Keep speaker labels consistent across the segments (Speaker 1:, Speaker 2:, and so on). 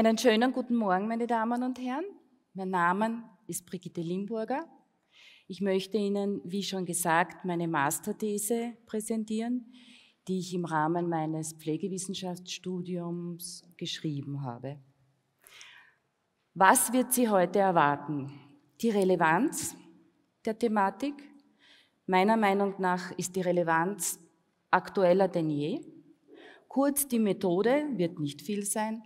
Speaker 1: Einen schönen guten Morgen, meine Damen und Herren. Mein Name ist Brigitte Limburger. Ich möchte Ihnen, wie schon gesagt, meine Masterthese präsentieren, die ich im Rahmen meines Pflegewissenschaftsstudiums geschrieben habe. Was wird Sie heute erwarten? Die Relevanz der Thematik. Meiner Meinung nach ist die Relevanz aktueller denn je. Kurz, die Methode wird nicht viel sein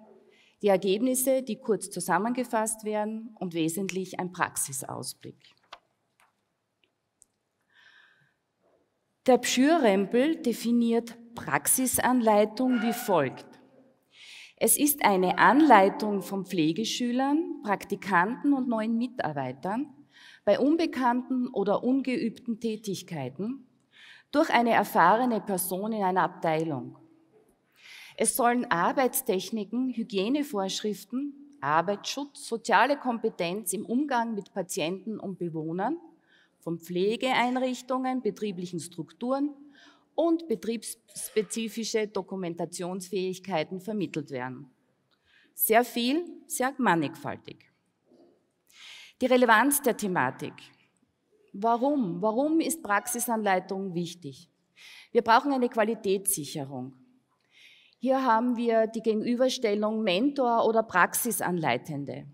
Speaker 1: die Ergebnisse, die kurz zusammengefasst werden und wesentlich ein Praxisausblick. Der Pschürrempel definiert Praxisanleitung wie folgt. Es ist eine Anleitung von Pflegeschülern, Praktikanten und neuen Mitarbeitern bei unbekannten oder ungeübten Tätigkeiten durch eine erfahrene Person in einer Abteilung es sollen Arbeitstechniken, Hygienevorschriften, Arbeitsschutz, soziale Kompetenz im Umgang mit Patienten und Bewohnern von Pflegeeinrichtungen, betrieblichen Strukturen und betriebsspezifische Dokumentationsfähigkeiten vermittelt werden. Sehr viel, sehr mannigfaltig. Die Relevanz der Thematik. Warum? Warum ist Praxisanleitung wichtig? Wir brauchen eine Qualitätssicherung. Hier haben wir die Gegenüberstellung Mentor oder Praxisanleitende.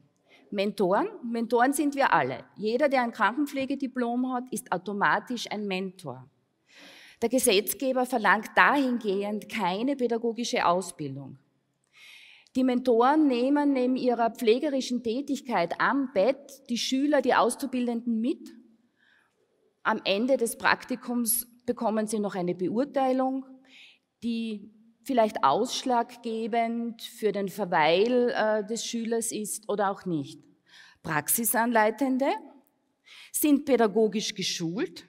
Speaker 1: Mentoren, Mentoren sind wir alle. Jeder, der ein Krankenpflegediplom hat, ist automatisch ein Mentor. Der Gesetzgeber verlangt dahingehend keine pädagogische Ausbildung. Die Mentoren nehmen neben ihrer pflegerischen Tätigkeit am Bett die Schüler, die Auszubildenden mit. Am Ende des Praktikums bekommen sie noch eine Beurteilung. Die vielleicht ausschlaggebend für den Verweil äh, des Schülers ist oder auch nicht. Praxisanleitende sind pädagogisch geschult,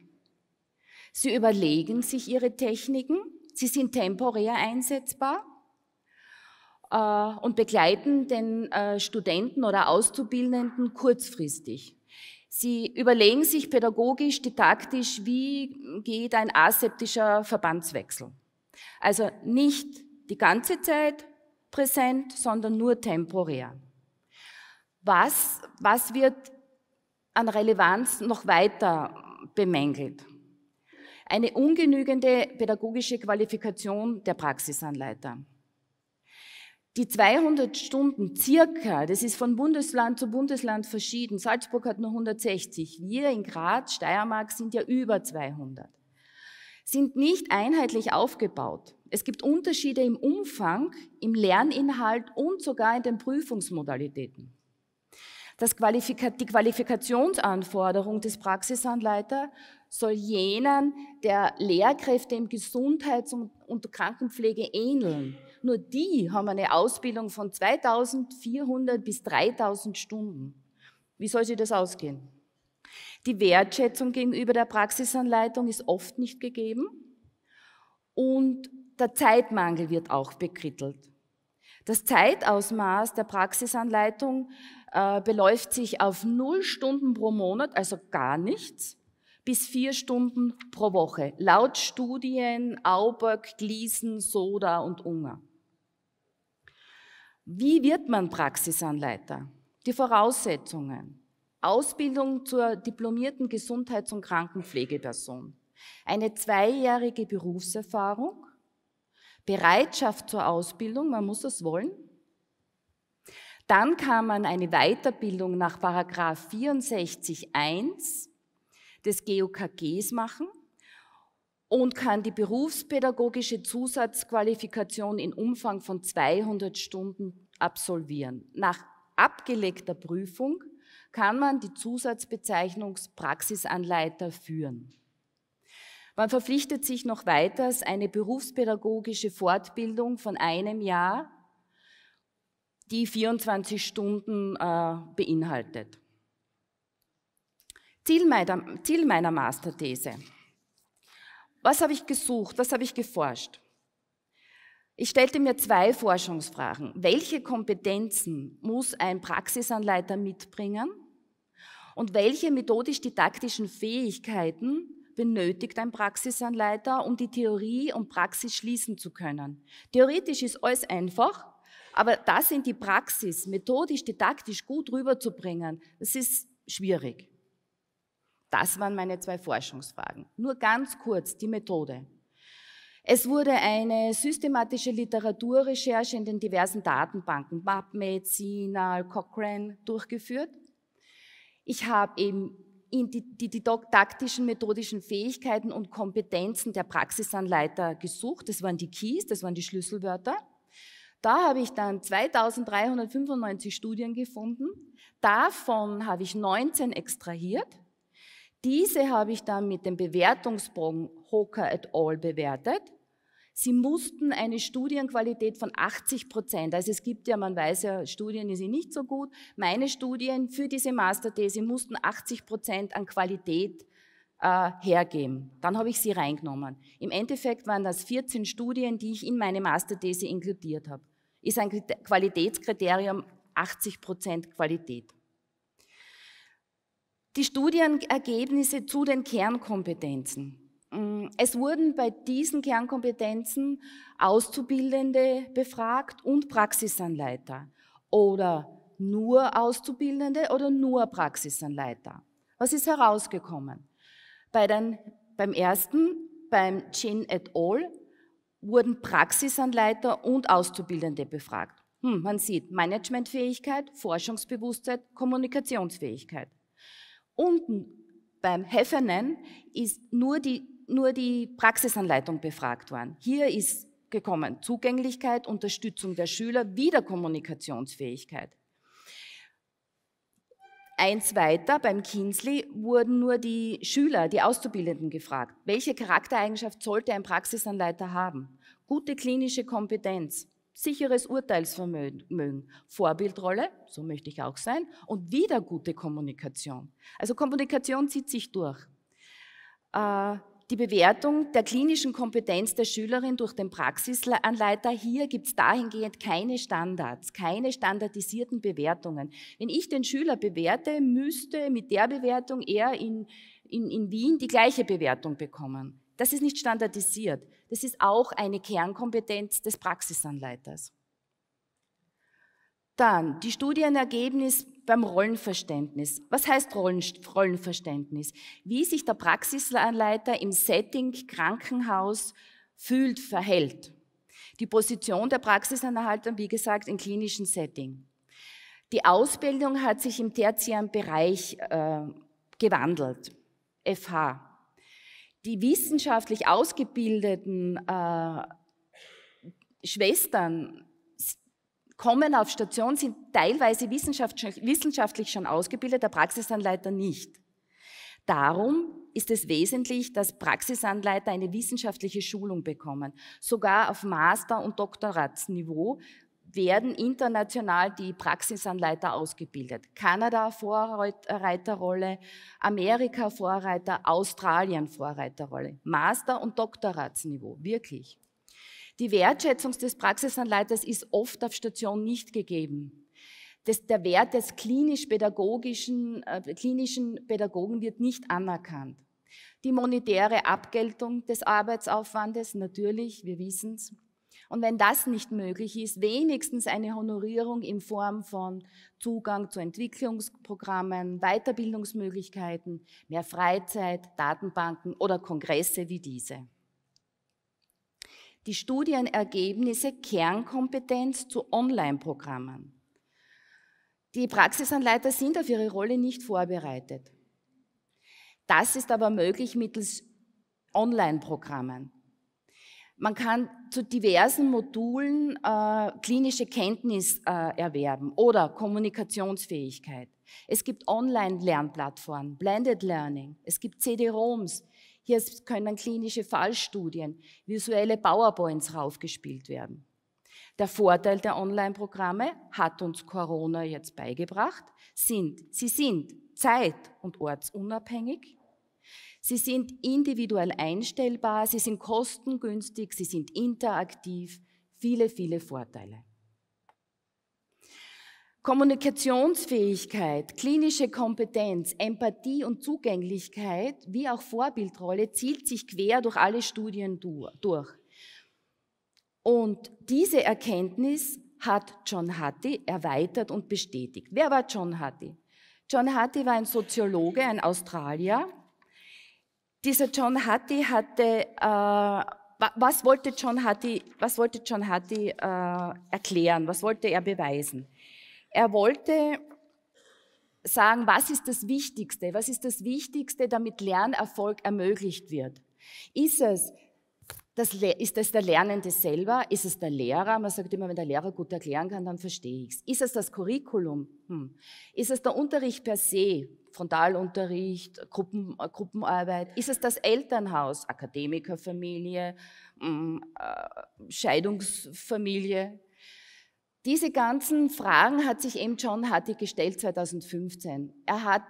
Speaker 1: sie überlegen sich ihre Techniken, sie sind temporär einsetzbar äh, und begleiten den äh, Studenten oder Auszubildenden kurzfristig. Sie überlegen sich pädagogisch, didaktisch, wie geht ein aseptischer Verbandswechsel. Also nicht die ganze Zeit präsent, sondern nur temporär. Was, was wird an Relevanz noch weiter bemängelt? Eine ungenügende pädagogische Qualifikation der Praxisanleiter. Die 200 Stunden circa, das ist von Bundesland zu Bundesland verschieden. Salzburg hat nur 160. Wir in Graz, Steiermark sind ja über 200 sind nicht einheitlich aufgebaut. Es gibt Unterschiede im Umfang, im Lerninhalt und sogar in den Prüfungsmodalitäten. Qualifika die Qualifikationsanforderung des Praxisanleiters soll jenen der Lehrkräfte im Gesundheits- und Krankenpflege ähneln. Nur die haben eine Ausbildung von 2400 bis 3000 Stunden. Wie soll sich das ausgehen? Die Wertschätzung gegenüber der Praxisanleitung ist oft nicht gegeben und der Zeitmangel wird auch bekrittelt. Das Zeitausmaß der Praxisanleitung äh, beläuft sich auf null Stunden pro Monat, also gar nichts, bis vier Stunden pro Woche, laut Studien Auberg, Gliesen, Soda und Unger. Wie wird man Praxisanleiter? Die Voraussetzungen. Ausbildung zur diplomierten Gesundheits- und Krankenpflegeperson, eine zweijährige Berufserfahrung, Bereitschaft zur Ausbildung, man muss das wollen. Dann kann man eine Weiterbildung nach Paragraf 64.1 des GOKGs machen und kann die berufspädagogische Zusatzqualifikation in Umfang von 200 Stunden absolvieren. Nach abgelegter Prüfung kann man die Zusatzbezeichnung Praxisanleiter führen. Man verpflichtet sich noch weiters eine berufspädagogische Fortbildung von einem Jahr, die 24 Stunden äh, beinhaltet. Ziel meiner, Ziel meiner Masterthese. Was habe ich gesucht? Was habe ich geforscht? Ich stellte mir zwei Forschungsfragen. Welche Kompetenzen muss ein Praxisanleiter mitbringen? Und welche methodisch-didaktischen Fähigkeiten benötigt ein Praxisanleiter, um die Theorie und Praxis schließen zu können? Theoretisch ist alles einfach, aber das in die Praxis methodisch, didaktisch gut rüberzubringen, das ist schwierig. Das waren meine zwei Forschungsfragen. Nur ganz kurz die Methode. Es wurde eine systematische Literaturrecherche in den diversen Datenbanken, MapMed, CINAHL, Cochrane, durchgeführt ich habe eben die, die, die methodischen Fähigkeiten und Kompetenzen der Praxisanleiter gesucht. Das waren die Keys, das waren die Schlüsselwörter. Da habe ich dann 2395 Studien gefunden. Davon habe ich 19 extrahiert. Diese habe ich dann mit dem Bewertungsbogen Hocker et al. bewertet. Sie mussten eine Studienqualität von 80 Prozent, also es gibt ja, man weiß ja, Studien sind nicht so gut, meine Studien für diese Masterthese mussten 80 Prozent an Qualität äh, hergeben. Dann habe ich sie reingenommen. Im Endeffekt waren das 14 Studien, die ich in meine Masterthese inkludiert habe. Ist ein Qualitätskriterium 80 Prozent Qualität. Die Studienergebnisse zu den Kernkompetenzen. Es wurden bei diesen Kernkompetenzen Auszubildende befragt und Praxisanleiter oder nur Auszubildende oder nur Praxisanleiter. Was ist herausgekommen? Bei den, beim ersten, beim Chin et al., wurden Praxisanleiter und Auszubildende befragt. Hm, man sieht Managementfähigkeit, Forschungsbewusstheit, Kommunikationsfähigkeit. Unten beim Heffernen ist nur die nur die Praxisanleitung befragt worden. Hier ist gekommen Zugänglichkeit, Unterstützung der Schüler, wieder Kommunikationsfähigkeit. Eins weiter, beim Kinsley wurden nur die Schüler, die Auszubildenden gefragt, welche Charaktereigenschaft sollte ein Praxisanleiter haben? Gute klinische Kompetenz, sicheres Urteilsvermögen, Vorbildrolle, so möchte ich auch sein, und wieder gute Kommunikation. Also Kommunikation zieht sich durch. Äh, die Bewertung der klinischen Kompetenz der Schülerin durch den Praxisanleiter, hier gibt es dahingehend keine Standards, keine standardisierten Bewertungen. Wenn ich den Schüler bewerte, müsste mit der Bewertung er in, in, in Wien die gleiche Bewertung bekommen. Das ist nicht standardisiert. Das ist auch eine Kernkompetenz des Praxisanleiters. Dann die Studienergebnis beim Rollenverständnis. Was heißt Rollenverständnis? Wie sich der Praxisanleiter im Setting Krankenhaus fühlt, verhält. Die Position der Praxisanleiter, wie gesagt, im klinischen Setting. Die Ausbildung hat sich im tertiären Bereich äh, gewandelt. FH. Die wissenschaftlich ausgebildeten äh, Schwestern kommen auf Station, sind teilweise wissenschaftlich schon ausgebildet, der Praxisanleiter nicht. Darum ist es wesentlich, dass Praxisanleiter eine wissenschaftliche Schulung bekommen. Sogar auf Master- und Doktoratsniveau werden international die Praxisanleiter ausgebildet. Kanada Vorreiterrolle, Amerika Vorreiter, Australien Vorreiterrolle. Master- und Doktoratsniveau, wirklich. Die Wertschätzung des Praxisanleiters ist oft auf Station nicht gegeben. Das, der Wert des klinisch-pädagogischen, äh, klinischen Pädagogen wird nicht anerkannt. Die monetäre Abgeltung des Arbeitsaufwandes, natürlich, wir wissen es. Und wenn das nicht möglich ist, wenigstens eine Honorierung in Form von Zugang zu Entwicklungsprogrammen, Weiterbildungsmöglichkeiten, mehr Freizeit, Datenbanken oder Kongresse wie diese die Studienergebnisse Kernkompetenz zu Online-Programmen. Die Praxisanleiter sind auf ihre Rolle nicht vorbereitet. Das ist aber möglich mittels Online-Programmen. Man kann zu diversen Modulen äh, klinische Kenntnis äh, erwerben oder Kommunikationsfähigkeit. Es gibt Online-Lernplattformen, Blended Learning, es gibt CD-ROMs, hier können klinische Fallstudien, visuelle PowerPoints raufgespielt werden. Der Vorteil der Online-Programme hat uns Corona jetzt beigebracht, sind, sie sind zeit- und ortsunabhängig, sie sind individuell einstellbar, sie sind kostengünstig, sie sind interaktiv, viele, viele Vorteile. Kommunikationsfähigkeit, klinische Kompetenz, Empathie und Zugänglichkeit, wie auch Vorbildrolle, zielt sich quer durch alle Studien durch. Und diese Erkenntnis hat John Hattie erweitert und bestätigt. Wer war John Hattie? John Hattie war ein Soziologe, ein Australier. Dieser John Hattie hatte, äh, was wollte John Hattie, was wollte John Hattie äh, erklären? Was wollte er beweisen? Er wollte sagen, was ist das Wichtigste? Was ist das Wichtigste, damit Lernerfolg ermöglicht wird? Ist es, das, ist es der Lernende selber? Ist es der Lehrer? Man sagt immer, wenn der Lehrer gut erklären kann, dann verstehe ich es. Ist es das Curriculum? Hm. Ist es der Unterricht per se? Frontalunterricht, Gruppen, Gruppenarbeit? Ist es das Elternhaus? Akademikerfamilie, hm, äh, Scheidungsfamilie? Diese ganzen Fragen hat sich eben John Hattie gestellt 2015. Er hat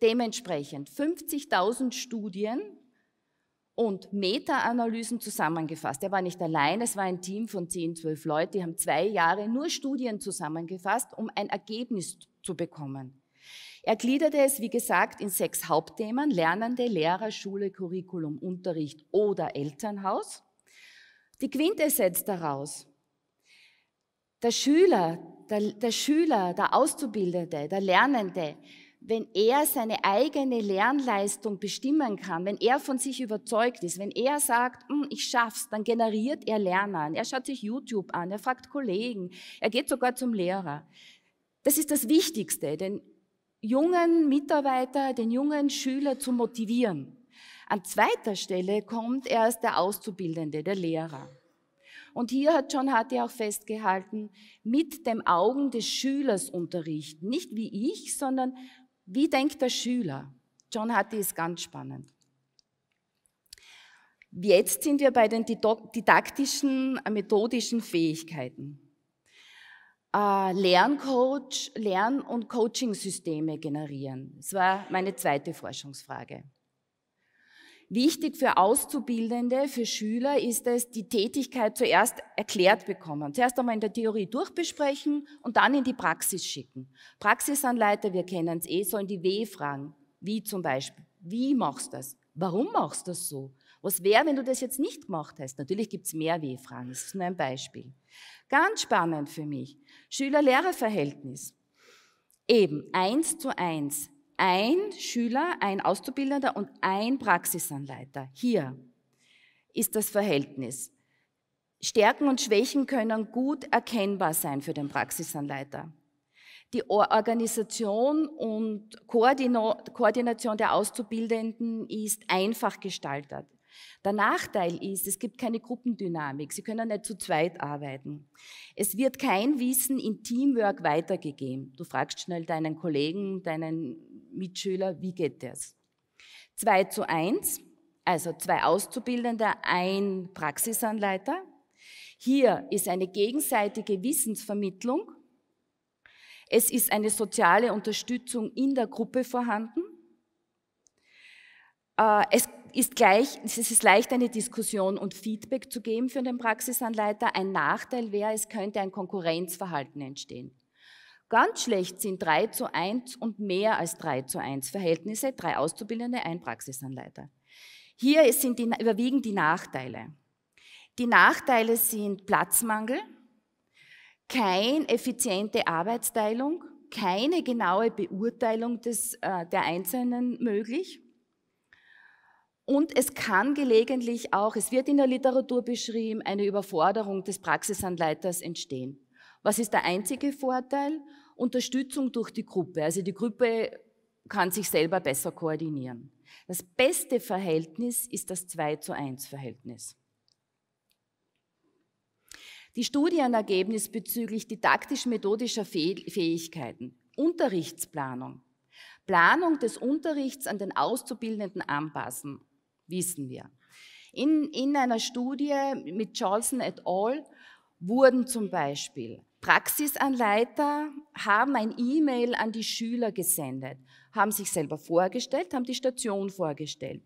Speaker 1: dementsprechend 50.000 Studien und Meta-Analysen zusammengefasst. Er war nicht allein, es war ein Team von 10, 12 Leuten, die haben zwei Jahre nur Studien zusammengefasst, um ein Ergebnis zu bekommen. Er gliederte es, wie gesagt, in sechs Hauptthemen, Lernende, Lehrer, Schule, Curriculum, Unterricht oder Elternhaus. Die Quintessenz daraus, der Schüler, der, der Schüler, der Auszubildende, der Lernende, wenn er seine eigene Lernleistung bestimmen kann, wenn er von sich überzeugt ist, wenn er sagt, hm, ich schaff's, dann generiert er Lernen. Er schaut sich YouTube an, er fragt Kollegen, er geht sogar zum Lehrer. Das ist das Wichtigste, den jungen Mitarbeiter, den jungen Schüler zu motivieren. An zweiter Stelle kommt erst der Auszubildende, der Lehrer. Und hier hat John Hattie auch festgehalten, mit dem Augen des Schülers unterrichten. Nicht wie ich, sondern wie denkt der Schüler. John Hattie ist ganz spannend. Jetzt sind wir bei den didaktischen, äh, methodischen Fähigkeiten. Äh, Lerncoach, Lern- und Coachingsysteme generieren. Das war meine zweite Forschungsfrage. Wichtig für Auszubildende, für Schüler ist es, die Tätigkeit zuerst erklärt bekommen. Zuerst einmal in der Theorie durchbesprechen und dann in die Praxis schicken. Praxisanleiter, wir kennen es eh, sollen die W fragen. Wie zum Beispiel. Wie machst du das? Warum machst du das so? Was wäre, wenn du das jetzt nicht gemacht hast? Natürlich gibt es mehr W-Fragen, das ist nur ein Beispiel. Ganz spannend für mich. Schüler-Lehrer-Verhältnis. Eben, eins zu eins ein Schüler, ein Auszubildender und ein Praxisanleiter. Hier ist das Verhältnis. Stärken und Schwächen können gut erkennbar sein für den Praxisanleiter. Die Organisation und Koordination der Auszubildenden ist einfach gestaltet. Der Nachteil ist, es gibt keine Gruppendynamik. Sie können nicht zu zweit arbeiten. Es wird kein Wissen in Teamwork weitergegeben. Du fragst schnell deinen Kollegen, deinen Mitschüler, wie geht das? 2 zu 1, also zwei Auszubildende, ein Praxisanleiter. Hier ist eine gegenseitige Wissensvermittlung. Es ist eine soziale Unterstützung in der Gruppe vorhanden. Äh, es ist, gleich, es ist leicht, eine Diskussion und Feedback zu geben für den Praxisanleiter. Ein Nachteil wäre, es könnte ein Konkurrenzverhalten entstehen. Ganz schlecht sind 3 zu 1 und mehr als 3 zu 1 Verhältnisse, drei Auszubildende, ein Praxisanleiter. Hier sind die, überwiegen die Nachteile. Die Nachteile sind Platzmangel, keine effiziente Arbeitsteilung, keine genaue Beurteilung des, äh, der Einzelnen möglich. Und es kann gelegentlich auch, es wird in der Literatur beschrieben, eine Überforderung des Praxisanleiters entstehen. Was ist der einzige Vorteil? Unterstützung durch die Gruppe. Also die Gruppe kann sich selber besser koordinieren. Das beste Verhältnis ist das 2 zu 1 Verhältnis. Die Studienergebnisse bezüglich didaktisch-methodischer Fähigkeiten, Unterrichtsplanung, Planung des Unterrichts an den Auszubildenden anpassen, wissen wir. In, in einer Studie mit Johnson et al. wurden zum Beispiel Praxisanleiter haben ein E-Mail an die Schüler gesendet, haben sich selber vorgestellt, haben die Station vorgestellt.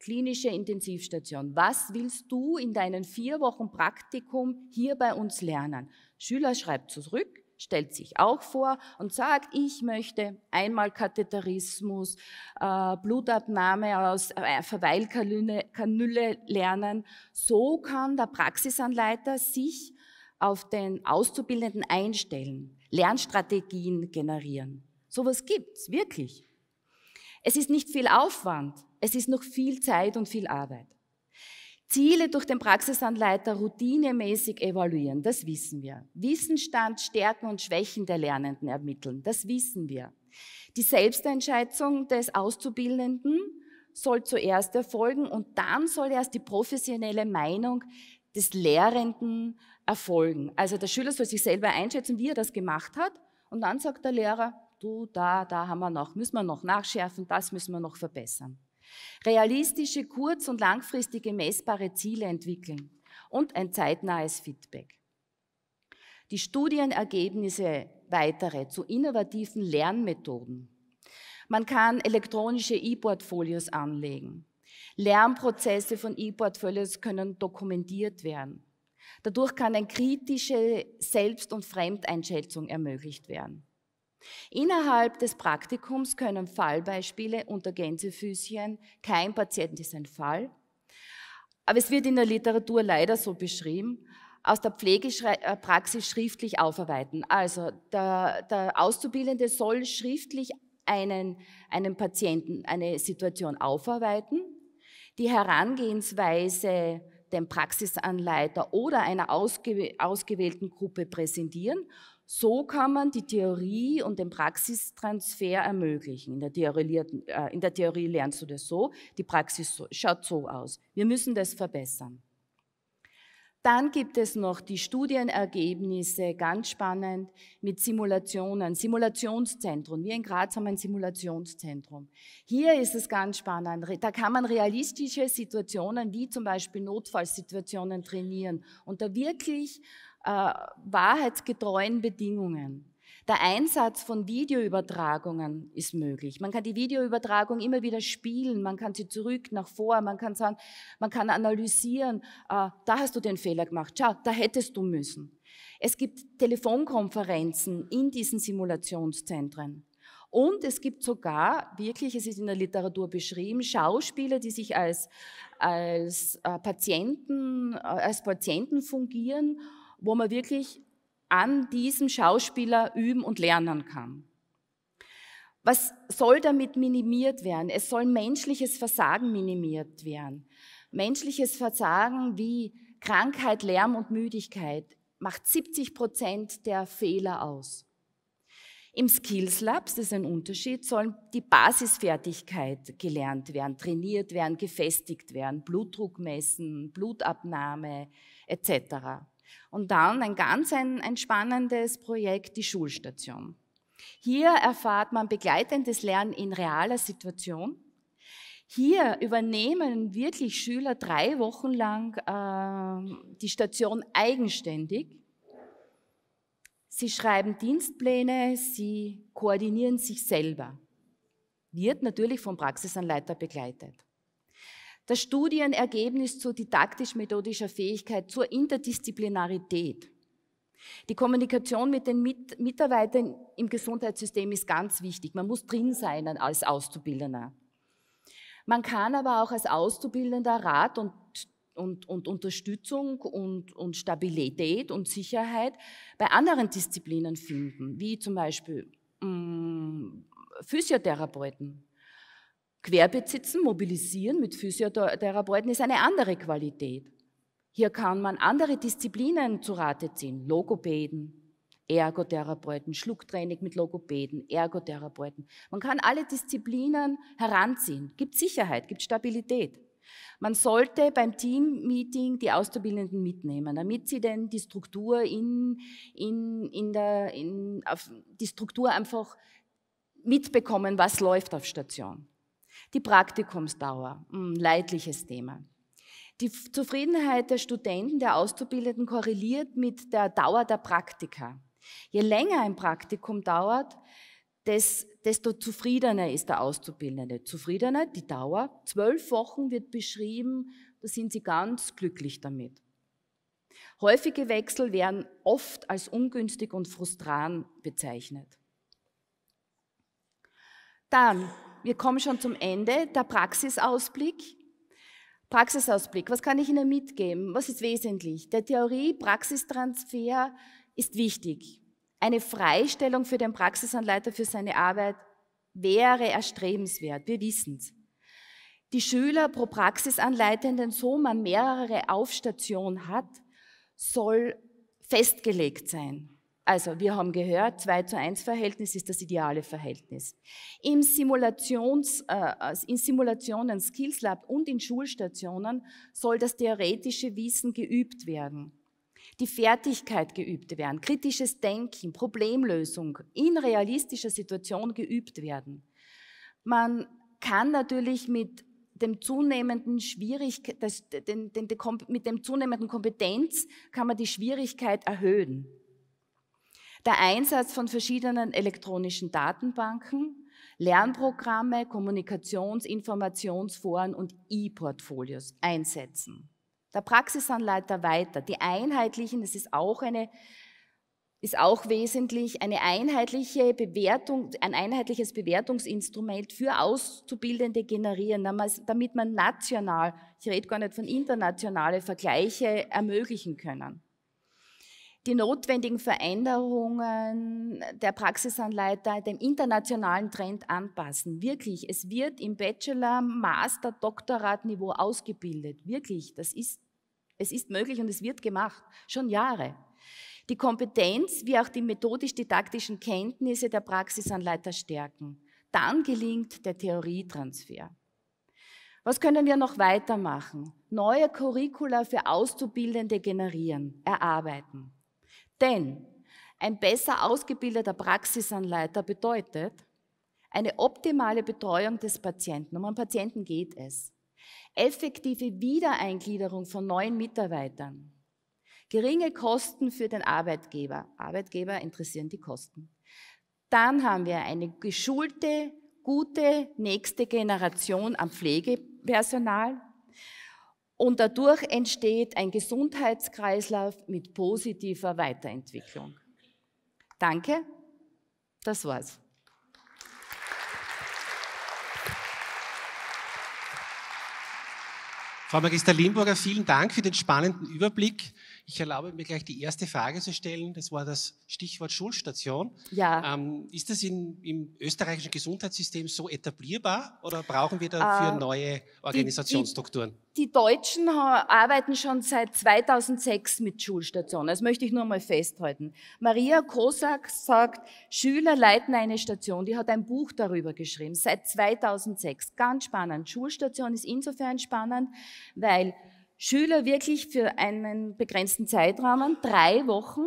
Speaker 1: Klinische Intensivstation. Was willst du in deinen vier Wochen Praktikum hier bei uns lernen? Schüler schreibt zurück, stellt sich auch vor und sagt, ich möchte einmal Katheterismus, äh, Blutabnahme aus äh, Verweilkanüle lernen. So kann der Praxisanleiter sich auf den Auszubildenden einstellen, Lernstrategien generieren. Sowas gibt's wirklich. Es ist nicht viel Aufwand, es ist noch viel Zeit und viel Arbeit. Ziele durch den Praxisanleiter routinemäßig evaluieren, das wissen wir. Wissenstand, Stärken und Schwächen der Lernenden ermitteln, das wissen wir. Die Selbstentscheidung des Auszubildenden soll zuerst erfolgen und dann soll erst die professionelle Meinung des Lehrenden erfolgen. Also der Schüler soll sich selber einschätzen, wie er das gemacht hat. Und dann sagt der Lehrer, du, da, da haben wir noch, müssen wir noch nachschärfen, das müssen wir noch verbessern. Realistische, kurz- und langfristige messbare Ziele entwickeln und ein zeitnahes Feedback. Die Studienergebnisse weitere zu innovativen Lernmethoden. Man kann elektronische E-Portfolios anlegen. Lernprozesse von E-Portfolios können dokumentiert werden. Dadurch kann eine kritische Selbst- und Fremdeinschätzung ermöglicht werden. Innerhalb des Praktikums können Fallbeispiele unter Gänsefüßchen, kein Patient ist ein Fall, aber es wird in der Literatur leider so beschrieben, aus der Pflegepraxis schriftlich aufarbeiten. Also der, der Auszubildende soll schriftlich einen, einen Patienten, eine Situation aufarbeiten, die Herangehensweise dem Praxisanleiter oder einer ausge ausgewählten Gruppe präsentieren. So kann man die Theorie und den Praxistransfer ermöglichen. In der, Theorie, äh, in der Theorie lernst du das so, die Praxis schaut so aus. Wir müssen das verbessern. Dann gibt es noch die Studienergebnisse, ganz spannend, mit Simulationen, Simulationszentren. Wir in Graz haben ein Simulationszentrum. Hier ist es ganz spannend. Da kann man realistische Situationen, wie zum Beispiel Notfallsituationen trainieren, unter wirklich äh, wahrheitsgetreuen Bedingungen. Der Einsatz von Videoübertragungen ist möglich. Man kann die Videoübertragung immer wieder spielen, man kann sie zurück nach vor, man kann sagen, man kann analysieren, ah, da hast du den Fehler gemacht, schau, da hättest du müssen. Es gibt Telefonkonferenzen in diesen Simulationszentren. Und es gibt sogar, wirklich, es ist in der Literatur beschrieben, Schauspieler, die sich als, als äh, Patienten, äh, als Patienten fungieren, wo man wirklich an diesem Schauspieler üben und lernen kann. Was soll damit minimiert werden? Es soll menschliches Versagen minimiert werden. Menschliches Versagen wie Krankheit, Lärm und Müdigkeit macht 70 Prozent der Fehler aus. Im Skills Labs, das ist ein Unterschied, sollen die Basisfertigkeit gelernt werden, trainiert werden, gefestigt werden, Blutdruck messen, Blutabnahme etc. Und dann ein ganz ein, ein spannendes Projekt, die Schulstation. Hier erfahrt man begleitendes Lernen in realer Situation. Hier übernehmen wirklich Schüler drei Wochen lang äh, die Station eigenständig. Sie schreiben Dienstpläne, sie koordinieren sich selber. Wird natürlich vom Praxisanleiter begleitet. Das Studienergebnis zur didaktisch methodischen Fähigkeit, zur Interdisziplinarität. Die Kommunikation mit den mit Mitarbeitern im Gesundheitssystem ist ganz wichtig. Man muss drin sein als Auszubildender. Man kann aber auch als Auszubildender Rat und, und, und Unterstützung und, und Stabilität und Sicherheit bei anderen Disziplinen finden, wie zum Beispiel mh, mm, Physiotherapeuten, Querbesitzen, mobilisieren mit Physiotherapeuten ist eine andere Qualität. Hier kann man andere Disziplinen zu Rate ziehen, Logopäden, Ergotherapeuten, Schlucktraining mit Logopäden, Ergotherapeuten. Man kann alle Disziplinen heranziehen, gibt Sicherheit, gibt Stabilität. Man sollte beim Teammeeting die Auszubildenden mitnehmen, damit sie denn die Struktur in, in, in der, in, auf, die Struktur einfach mitbekommen, was läuft auf Station. Die Praktikumsdauer, ein mm, leidliches Thema. Die Zufriedenheit der Studenten, der Auszubildenden korreliert mit der Dauer der Praktika. Je länger ein Praktikum dauert, desto zufriedener ist der Auszubildende. Zufriedener, die Dauer, zwölf Wochen wird beschrieben, da sind sie ganz glücklich damit. Häufige Wechsel werden oft als ungünstig und frustran bezeichnet. Dann wir kommen schon zum Ende, der Praxisausblick. Praxisausblick, was kann ich Ihnen mitgeben? Was ist wesentlich? Der Theorie-Praxistransfer ist wichtig. Eine Freistellung für den Praxisanleiter für seine Arbeit wäre erstrebenswert, wir wissen es. Die Schüler pro Praxisanleitenden, so man mehrere Aufstationen hat, soll festgelegt sein. Also, wir haben gehört, 2 zu 1 Verhältnis ist das ideale Verhältnis. Im Simulations, äh, äh, in Simulationen, Skills Lab und in Schulstationen soll das theoretische Wissen geübt werden. Die Fertigkeit geübt werden, kritisches Denken, Problemlösung in realistischer Situation geübt werden. Man kann natürlich mit dem zunehmenden Schwierigkeit, den, den, den, mit dem zunehmenden Kompetenz kann man die Schwierigkeit erhöhen. Der Einsatz von verschiedenen elektronischen Datenbanken, Lernprogramme, Kommunikations-, Informationsforen und E-Portfolios einsetzen. Der Praxisanleiter weiter. Die einheitlichen, das ist auch eine ist auch wesentlich eine einheitliche Bewertung, ein einheitliches Bewertungsinstrument für Auszubildende generieren, damit man national, ich rede gar nicht von internationale Vergleiche ermöglichen können die notwendigen Veränderungen der Praxisanleiter dem internationalen Trend anpassen. Wirklich, es wird im Bachelor, Master, Doktorat-Niveau ausgebildet. Wirklich, das ist, es ist möglich und es wird gemacht, schon Jahre. Die Kompetenz wie auch die methodisch-didaktischen Kenntnisse der Praxisanleiter stärken. Dann gelingt der Theorietransfer. Was können wir noch weitermachen? Neue Curricula für Auszubildende generieren, erarbeiten. Denn ein besser ausgebildeter Praxisanleiter bedeutet eine optimale Betreuung des Patienten. Um einen Patienten geht es. Effektive Wiedereingliederung von neuen Mitarbeitern. Geringe Kosten für den Arbeitgeber. Arbeitgeber interessieren die Kosten. Dann haben wir eine geschulte, gute nächste Generation am Pflegepersonal, und dadurch entsteht ein Gesundheitskreislauf mit positiver Weiterentwicklung. Danke, das war's.
Speaker 2: Frau Magister Limburger, vielen Dank für den spannenden Überblick. Ich erlaube mir gleich die erste Frage zu stellen. Das war das Stichwort Schulstation. Ja. Ähm, ist das in, im österreichischen Gesundheitssystem so etablierbar oder brauchen wir dafür äh, neue Organisationsstrukturen? Die,
Speaker 1: die, die Deutschen arbeiten schon seit 2006 mit Schulstationen. Das möchte ich nur mal festhalten. Maria Kosak sagt, Schüler leiten eine Station. Die hat ein Buch darüber geschrieben, seit 2006. Ganz spannend. Schulstation ist insofern spannend, weil Schüler wirklich für einen begrenzten Zeitrahmen, drei Wochen,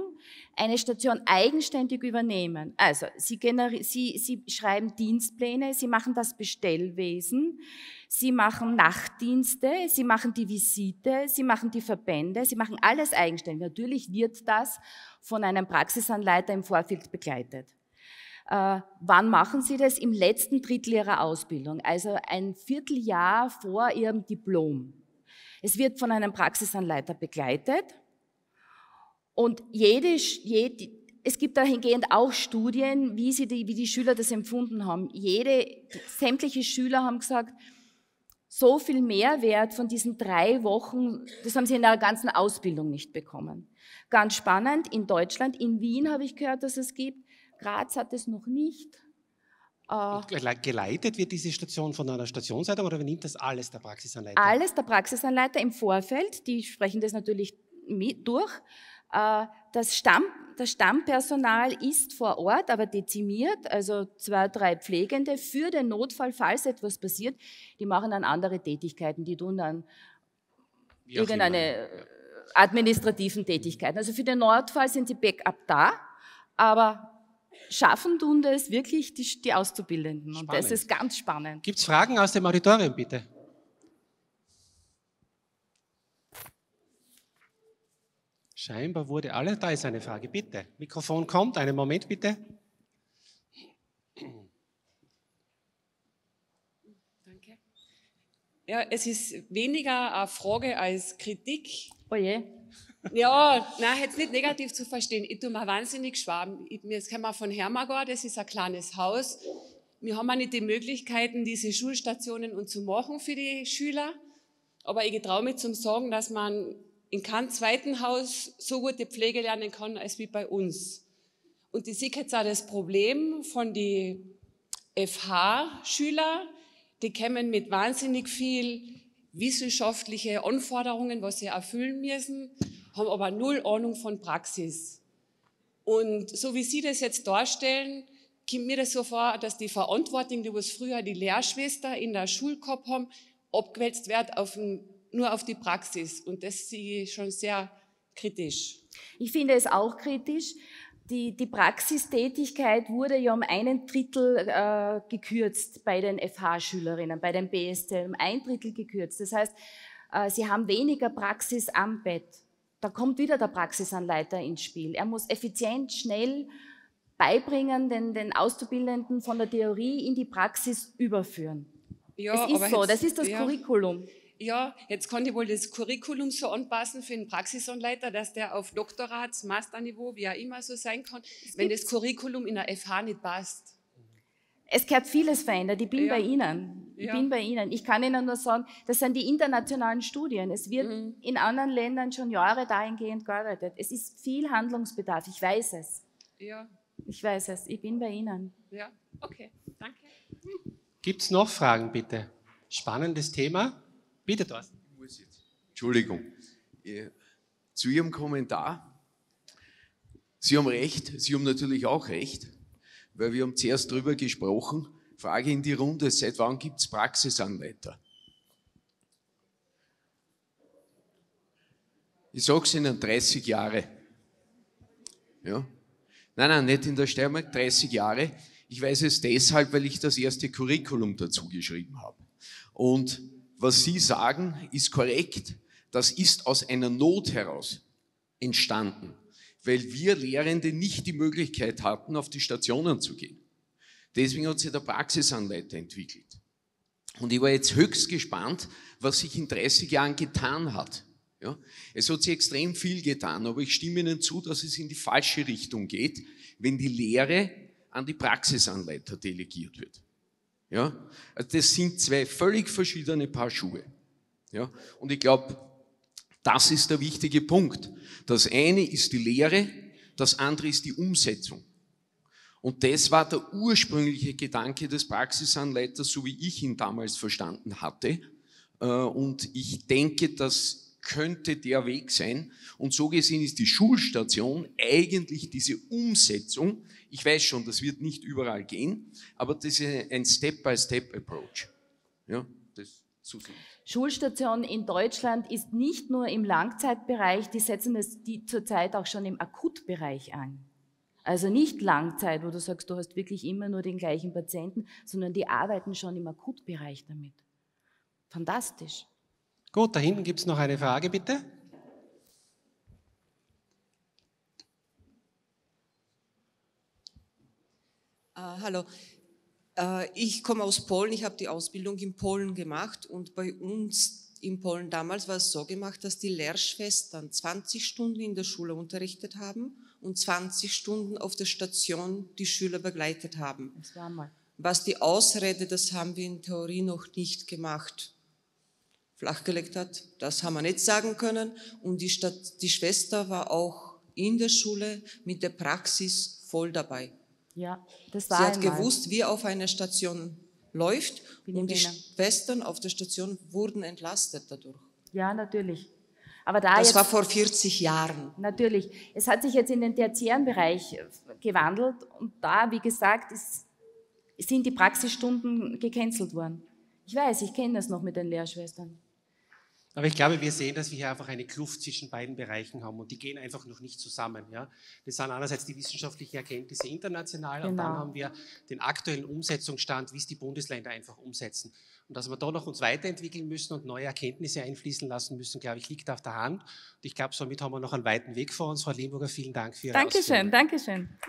Speaker 1: eine Station eigenständig übernehmen. Also sie, sie, sie, schreiben Dienstpläne, sie machen das Bestellwesen, sie machen Nachtdienste, sie machen die Visite, sie machen die Verbände, sie machen alles eigenständig. Natürlich wird das von einem Praxisanleiter im Vorfeld begleitet. Äh, wann machen Sie das? Im letzten Drittel Ihrer Ausbildung, also ein Vierteljahr vor Ihrem Diplom. Es wird von einem Praxisanleiter begleitet und jede, jede, es gibt dahingehend auch Studien, wie, sie die, wie die Schüler das empfunden haben. Jede, sämtliche Schüler haben gesagt, so viel Mehrwert von diesen drei Wochen, das haben sie in der ganzen Ausbildung nicht bekommen. Ganz spannend, in Deutschland, in Wien habe ich gehört, dass es gibt, Graz hat es noch nicht.
Speaker 2: Ah. Geleitet wird diese Station von einer Stationsleiter oder nimmt das alles der Praxisanleiter?
Speaker 1: Alles der Praxisanleiter im Vorfeld, die sprechen das natürlich mit durch. Äh, das, Stamm, das Stammpersonal ist vor Ort, aber dezimiert, also zwei, drei Pflegende für den Notfall, falls etwas passiert. Die machen dann andere Tätigkeiten, die tun dann irgendeine äh, administrativen Tätigkeiten. Also für den Notfall sind sie Backup da, aber schaffen tun das wirklich die, die Auszubildenden. Spannend. Und das ist ganz spannend.
Speaker 2: Gibt es Fragen aus dem Auditorium, bitte? Scheinbar wurde alle, da ist eine Frage, bitte. Mikrofon kommt, einen Moment bitte.
Speaker 3: Danke. Ja, es ist weniger eine Frage als Kritik. Oh je ja, nein, jetzt nicht negativ zu verstehen. Ich tue mir wahnsinnig schwaben. Jetzt kommen wir von Hermagor, das ist ein kleines Haus. Wir haben auch nicht die Möglichkeiten, diese Schulstationen und zu machen für die Schüler. Aber ich traue mich zum Sagen, dass man in keinem zweiten Haus so gute Pflege lernen kann, als wie bei uns. Und ich sehe jetzt auch das Problem von den FH-Schülern, die kämen mit wahnsinnig viel wissenschaftliche Anforderungen, was sie erfüllen müssen haben aber null Ahnung von Praxis. Und so wie Sie das jetzt darstellen, kommt mir das so vor, dass die Verantwortung, die was früher die Lehrschwester in der Schule gehabt haben, abgewälzt wird auf den, nur auf die Praxis. Und das sehe ich schon sehr kritisch. Ich finde es auch kritisch. Die, die Praxistätigkeit wurde
Speaker 1: ja um einen Drittel äh, gekürzt bei den FH-Schülerinnen, bei den BST, um ein Drittel gekürzt. Das heißt, äh, sie haben weniger Praxis am Bett. Da kommt wieder der Praxisanleiter ins Spiel. Er muss effizient, schnell beibringen, den, den Auszubildenden von der Theorie in die Praxis überführen.
Speaker 3: Ja, es ist so, jetzt, das ist das ja.
Speaker 1: Curriculum
Speaker 3: ja, jetzt konnte ich wohl das Curriculum so anpassen für den Praxisanleiter, dass der auf Doktorats-, Masterniveau, wie auch immer so sein kann, wenn das Curriculum in der FH nicht passt.
Speaker 1: Es gab vieles verändert. Ich bin ja. bei Ihnen. Ich ja. bin bei Ihnen. Ich kann Ihnen nur sagen, das sind die internationalen Studien. Es wird mhm. in anderen Ländern schon Jahre dahingehend gearbeitet. Es ist viel Handlungsbedarf. Ich weiß es. Ja. Ich weiß es. Ich bin bei Ihnen.
Speaker 3: Ja, okay. Danke.
Speaker 2: Gibt es noch Fragen, bitte? Spannendes Thema. Bitte, Thorsten. muss jetzt. Entschuldigung. Äh, zu Ihrem
Speaker 4: Kommentar. Sie haben recht. Sie haben natürlich auch recht weil wir haben zuerst drüber gesprochen. Frage in die Runde, seit wann gibt es Praxisanleiter? Ich sage es Ihnen, 30 Jahre. Ja. Nein, nein, nicht in der Steiermark, 30 Jahre. Ich weiß es deshalb, weil ich das erste Curriculum dazu geschrieben habe. Und was Sie sagen, ist korrekt. Das ist aus einer Not heraus entstanden weil wir Lehrende nicht die Möglichkeit hatten, auf die Stationen zu gehen. Deswegen hat sich der Praxisanleiter entwickelt. Und ich war jetzt höchst gespannt, was sich in 30 Jahren getan hat. Ja, es hat sich extrem viel getan, aber ich stimme Ihnen zu, dass es in die falsche Richtung geht, wenn die Lehre an die Praxisanleiter delegiert wird. Ja, also das sind zwei völlig verschiedene Paar Schuhe. Ja, und ich glaube, das ist der wichtige Punkt. Das eine ist die Lehre, das andere ist die Umsetzung. Und das war der ursprüngliche Gedanke des Praxisanleiters, so wie ich ihn damals verstanden hatte. Äh, und ich denke, das könnte der Weg sein. Und so gesehen ist die Schulstation eigentlich diese Umsetzung. Ich weiß schon, das wird nicht überall gehen, aber das ist ein Step-by-Step-Approach. Ja?
Speaker 1: Zufügt. Schulstation in Deutschland ist nicht nur im Langzeitbereich, die setzen es die zurzeit auch schon im Akutbereich an. Also nicht Langzeit, wo du sagst, du hast wirklich immer nur den gleichen Patienten, sondern die arbeiten schon im Akutbereich damit. Fantastisch.
Speaker 2: Gut, da hinten gibt es noch eine Frage, bitte.
Speaker 3: Uh, hallo, äh, ich komme aus Polen, ich habe die Ausbildung in Polen gemacht und bei uns in Polen damals war es so gemacht, dass die Lehrschwestern 20 Stunden in der Schule unterrichtet haben und 20 Stunden auf der Station die Schüler begleitet haben. Das war mal. Was die Ausrede, das haben wir in Theorie noch nicht gemacht, flachgelegt hat, das haben wir nicht sagen können. Und die, Stadt, die Schwester war auch in der Schule mit der Praxis voll dabei.
Speaker 1: Ja, das
Speaker 3: war Sie hat einmal. gewusst, wie auf einer Station läuft Bin und die Schwestern auf der Station wurden entlastet dadurch. Ja, natürlich. Aber da das jetzt, war vor 40 Jahren.
Speaker 1: Natürlich. Es hat sich jetzt in den tertiären Bereich äh, gewandelt und da, wie gesagt, ist, sind die Praxisstunden gecancelt worden. Ich weiß, ich kenne das noch mit den Lehrschwestern.
Speaker 2: Aber ich glaube, wir sehen, dass wir hier einfach eine Kluft zwischen beiden Bereichen haben und die gehen einfach noch nicht zusammen. Ja? Das sind einerseits die wissenschaftlichen Erkenntnisse international genau. und dann genau. haben wir den aktuellen Umsetzungsstand, wie es die Bundesländer einfach umsetzen. Und dass wir da noch uns weiterentwickeln müssen und neue Erkenntnisse einfließen lassen müssen, glaube ich, liegt auf der Hand. Und ich glaube, somit haben wir noch einen weiten Weg vor uns. Frau Limburger, vielen Dank für Ihre Dankeschön,
Speaker 1: Ausführung. Dankeschön.